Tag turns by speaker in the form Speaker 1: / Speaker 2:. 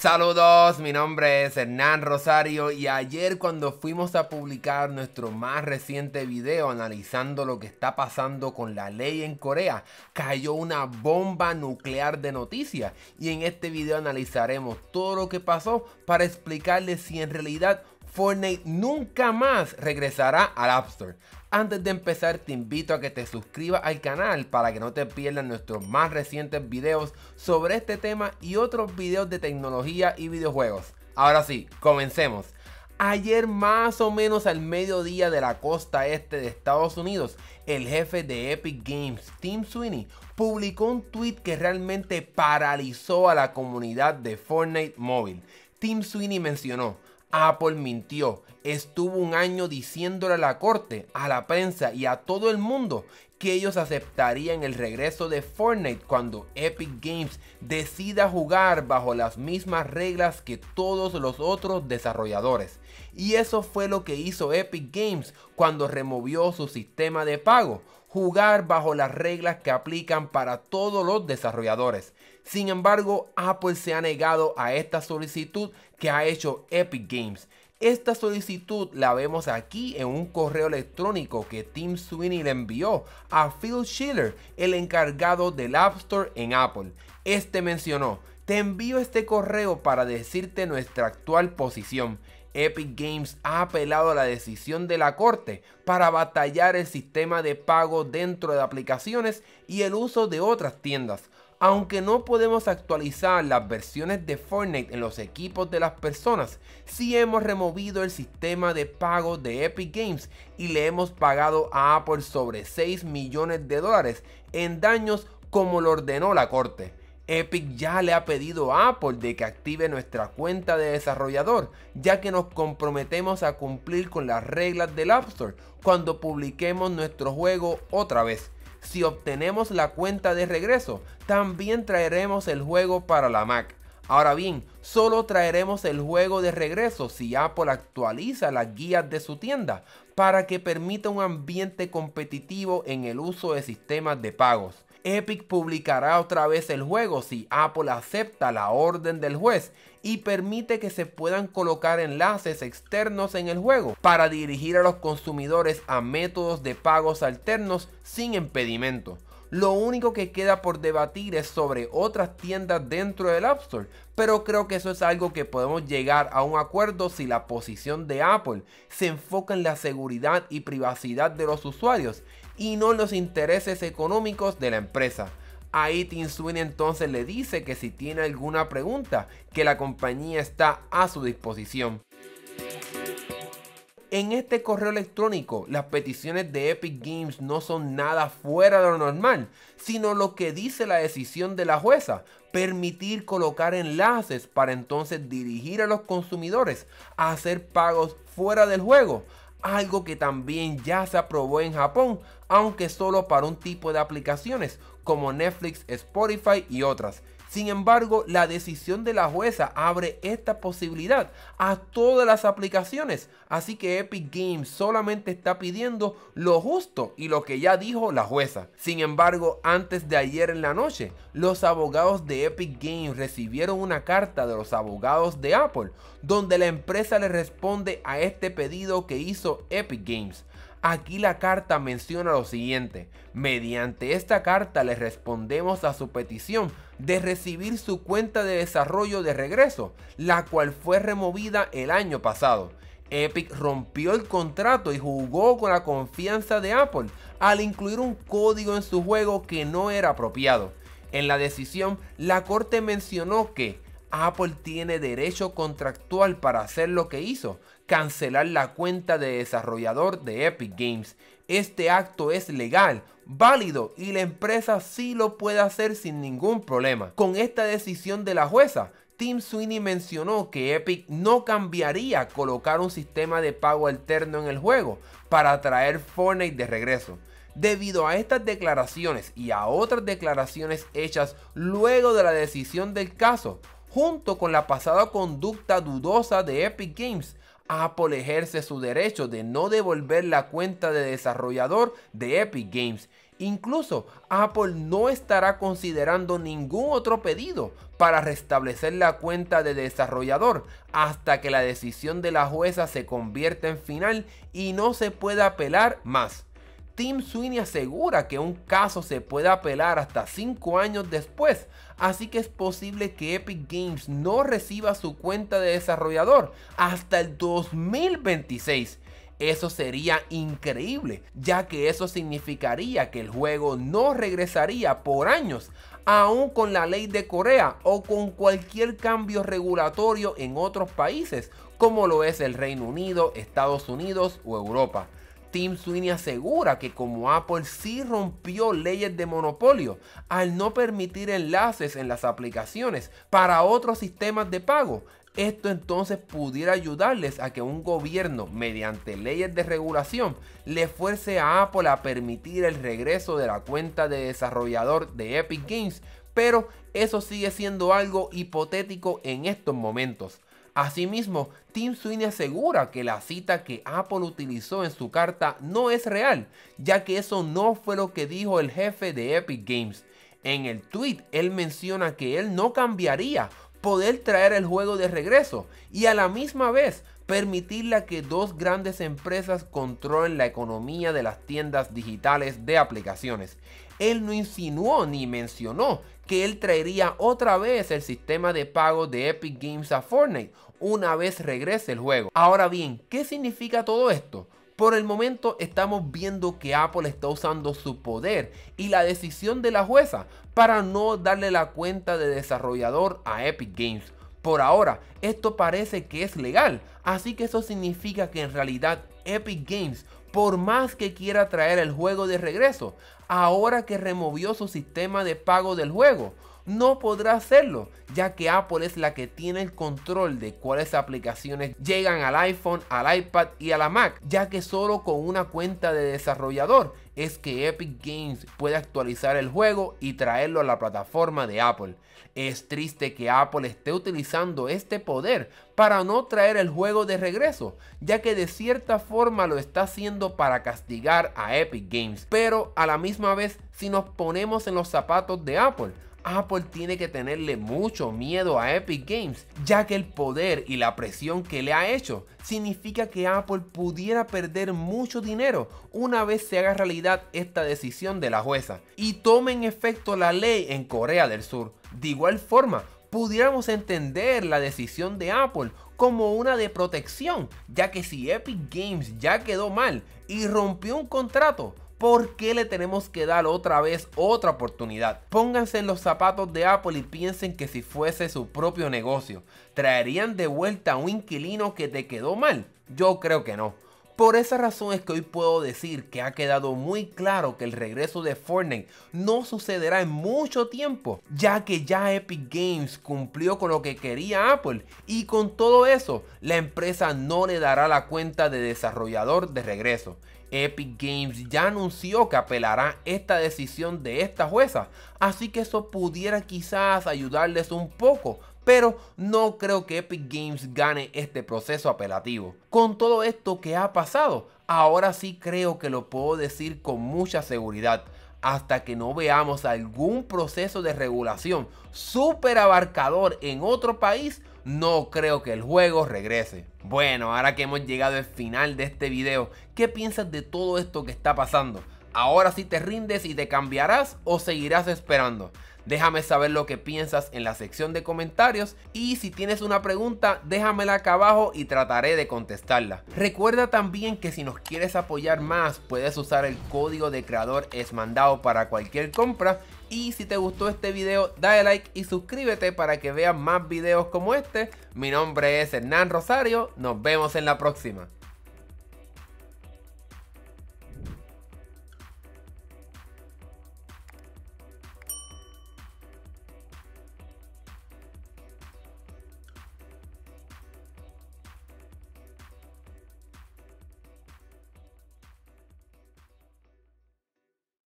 Speaker 1: Saludos, mi nombre es Hernán Rosario y ayer cuando fuimos a publicar nuestro más reciente video analizando lo que está pasando con la ley en Corea, cayó una bomba nuclear de noticias y en este video analizaremos todo lo que pasó para explicarles si en realidad Fortnite nunca más regresará al App Store. Antes de empezar te invito a que te suscribas al canal para que no te pierdas nuestros más recientes videos sobre este tema y otros videos de tecnología y videojuegos. Ahora sí, comencemos. Ayer más o menos al mediodía de la costa este de Estados Unidos, el jefe de Epic Games, Tim Sweeney, publicó un tweet que realmente paralizó a la comunidad de Fortnite móvil. Tim Sweeney mencionó, Apple mintió. Estuvo un año diciéndole a la corte, a la prensa y a todo el mundo que ellos aceptarían el regreso de Fortnite cuando Epic Games decida jugar bajo las mismas reglas que todos los otros desarrolladores. Y eso fue lo que hizo Epic Games cuando removió su sistema de pago, jugar bajo las reglas que aplican para todos los desarrolladores. Sin embargo, Apple se ha negado a esta solicitud que ha hecho Epic Games. Esta solicitud la vemos aquí en un correo electrónico que Tim Sweeney le envió a Phil Schiller, el encargado del App Store en Apple. Este mencionó, te envío este correo para decirte nuestra actual posición. Epic Games ha apelado a la decisión de la Corte para batallar el sistema de pago dentro de aplicaciones y el uso de otras tiendas. Aunque no podemos actualizar las versiones de Fortnite en los equipos de las personas, sí hemos removido el sistema de pago de Epic Games y le hemos pagado a Apple sobre 6 millones de dólares en daños como lo ordenó la corte. Epic ya le ha pedido a Apple de que active nuestra cuenta de desarrollador, ya que nos comprometemos a cumplir con las reglas del App Store cuando publiquemos nuestro juego otra vez si obtenemos la cuenta de regreso, también traeremos el juego para la Mac. Ahora bien, solo traeremos el juego de regreso si Apple actualiza las guías de su tienda para que permita un ambiente competitivo en el uso de sistemas de pagos. Epic publicará otra vez el juego si Apple acepta la orden del juez y permite que se puedan colocar enlaces externos en el juego para dirigir a los consumidores a métodos de pagos alternos sin impedimento. Lo único que queda por debatir es sobre otras tiendas dentro del App Store, pero creo que eso es algo que podemos llegar a un acuerdo si la posición de Apple se enfoca en la seguridad y privacidad de los usuarios y no los intereses económicos de la empresa. Ahí Tim Sweeney entonces le dice que si tiene alguna pregunta, que la compañía está a su disposición. En este correo electrónico, las peticiones de Epic Games no son nada fuera de lo normal, sino lo que dice la decisión de la jueza, permitir colocar enlaces para entonces dirigir a los consumidores a hacer pagos fuera del juego, algo que también ya se aprobó en Japón, aunque solo para un tipo de aplicaciones como Netflix, Spotify y otras. Sin embargo, la decisión de la jueza abre esta posibilidad a todas las aplicaciones. Así que Epic Games solamente está pidiendo lo justo y lo que ya dijo la jueza. Sin embargo, antes de ayer en la noche, los abogados de Epic Games recibieron una carta de los abogados de Apple, donde la empresa le responde a este pedido que hizo Epic Games. Aquí la carta menciona lo siguiente, mediante esta carta le respondemos a su petición de recibir su cuenta de desarrollo de regreso, la cual fue removida el año pasado. Epic rompió el contrato y jugó con la confianza de Apple al incluir un código en su juego que no era apropiado. En la decisión, la corte mencionó que Apple tiene derecho contractual para hacer lo que hizo, cancelar la cuenta de desarrollador de Epic Games. Este acto es legal, válido y la empresa sí lo puede hacer sin ningún problema. Con esta decisión de la jueza, Tim Sweeney mencionó que Epic no cambiaría colocar un sistema de pago alterno en el juego para traer Fortnite de regreso. Debido a estas declaraciones y a otras declaraciones hechas luego de la decisión del caso, junto con la pasada conducta dudosa de Epic Games, Apple ejerce su derecho de no devolver la cuenta de desarrollador de Epic Games. Incluso Apple no estará considerando ningún otro pedido para restablecer la cuenta de desarrollador hasta que la decisión de la jueza se convierta en final y no se pueda apelar más. Tim Sweeney asegura que un caso se puede apelar hasta 5 años después, así que es posible que Epic Games no reciba su cuenta de desarrollador hasta el 2026. Eso sería increíble, ya que eso significaría que el juego no regresaría por años, aún con la ley de Corea o con cualquier cambio regulatorio en otros países, como lo es el Reino Unido, Estados Unidos o Europa. Tim Sweeney asegura que como Apple sí rompió leyes de monopolio al no permitir enlaces en las aplicaciones para otros sistemas de pago, esto entonces pudiera ayudarles a que un gobierno, mediante leyes de regulación, le fuerce a Apple a permitir el regreso de la cuenta de desarrollador de Epic Games, pero eso sigue siendo algo hipotético en estos momentos. Asimismo, Tim Sweeney asegura que la cita que Apple utilizó en su carta no es real, ya que eso no fue lo que dijo el jefe de Epic Games. En el tweet, él menciona que él no cambiaría poder traer el juego de regreso y a la misma vez permitirla que dos grandes empresas controlen la economía de las tiendas digitales de aplicaciones él no insinuó ni mencionó que él traería otra vez el sistema de pago de Epic Games a Fortnite una vez regrese el juego. Ahora bien, ¿qué significa todo esto? Por el momento estamos viendo que Apple está usando su poder y la decisión de la jueza para no darle la cuenta de desarrollador a Epic Games. Por ahora, esto parece que es legal, así que eso significa que en realidad Epic Games por más que quiera traer el juego de regreso, ahora que removió su sistema de pago del juego no podrá hacerlo, ya que Apple es la que tiene el control de cuáles aplicaciones llegan al iPhone, al iPad y a la Mac, ya que solo con una cuenta de desarrollador es que Epic Games puede actualizar el juego y traerlo a la plataforma de Apple. Es triste que Apple esté utilizando este poder para no traer el juego de regreso, ya que de cierta forma lo está haciendo para castigar a Epic Games. Pero a la misma vez, si nos ponemos en los zapatos de Apple, Apple tiene que tenerle mucho miedo a Epic Games, ya que el poder y la presión que le ha hecho significa que Apple pudiera perder mucho dinero una vez se haga realidad esta decisión de la jueza y tome en efecto la ley en Corea del Sur. De igual forma, pudiéramos entender la decisión de Apple como una de protección, ya que si Epic Games ya quedó mal y rompió un contrato, ¿por qué le tenemos que dar otra vez otra oportunidad? Pónganse en los zapatos de Apple y piensen que si fuese su propio negocio, ¿traerían de vuelta a un inquilino que te quedó mal? Yo creo que no. Por esa razón es que hoy puedo decir que ha quedado muy claro que el regreso de Fortnite no sucederá en mucho tiempo, ya que ya Epic Games cumplió con lo que quería Apple y con todo eso la empresa no le dará la cuenta de desarrollador de regreso. Epic Games ya anunció que apelará esta decisión de esta jueza, así que eso pudiera quizás ayudarles un poco pero no creo que Epic Games gane este proceso apelativo. Con todo esto que ha pasado, ahora sí creo que lo puedo decir con mucha seguridad hasta que no veamos algún proceso de regulación súper abarcador en otro país, no creo que el juego regrese. Bueno, ahora que hemos llegado al final de este video, ¿qué piensas de todo esto que está pasando? ¿Ahora sí te rindes y te cambiarás o seguirás esperando? Déjame saber lo que piensas en la sección de comentarios y si tienes una pregunta, déjamela acá abajo y trataré de contestarla. Recuerda también que si nos quieres apoyar más, puedes usar el código de creador esmandado para cualquier compra y si te gustó este video, dale like y suscríbete para que veas más videos como este. Mi nombre es Hernán Rosario, nos vemos en la próxima.